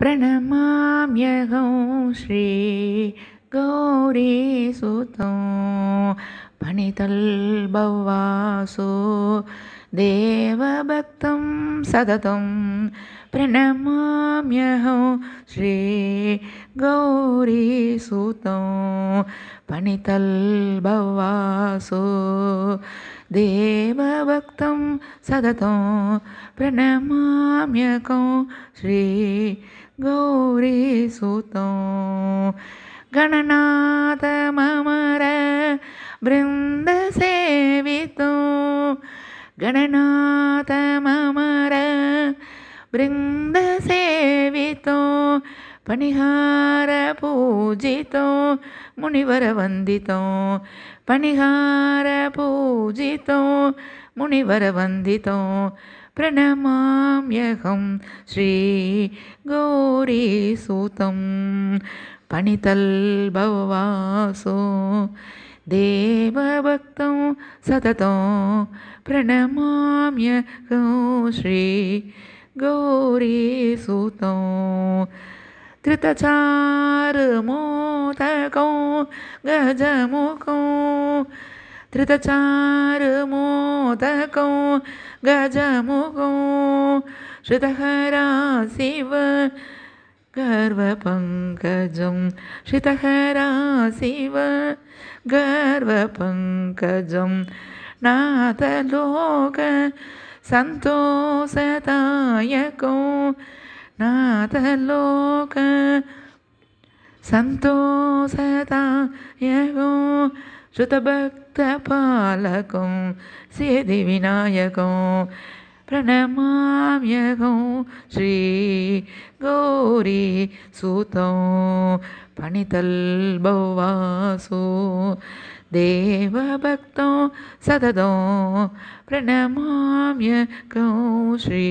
प्रणमाम्यहं श्री पणितल् बवासु देवभक्तं सततं प्रणमाम्यहं श्री पणितल् बव्वासो देवभक्तं सदतु प्रणमाम्यहं श्री கௌரி சுதம் கணநாத மமர பிருந்த சேவித்தோ கணநாத மமர பிருந்த சேவித்தோ பணிகார பூஜித்தோ முனிவர வந்தித்தோ பணிகார பூஜித்தோ முனிவர வந்தித்தோ प्रणमाम्यहं श्रीगौरीसुतं पणितल्भवासो देवभक्तं सततं प्रणमाम्यहं श्रीगौरीसुतं त्रितचारमोतकौ गजमुखो त्रितचारम् मोदकौ गजमुखौ श्रितहरा शिव गर्वपङ्कजं श्रितहरा शिव गर्वपङ्कजं नाथलोक सन्तोषदायकौ नाथलोक सन्तोषदायकौ श्रुतभक्तपालकं सेदिविनायकौ प्रणमाम्यकं श्री गौरीसुतं पणितल् देवभक्तं सदो प्रणमाम्यकौ श्री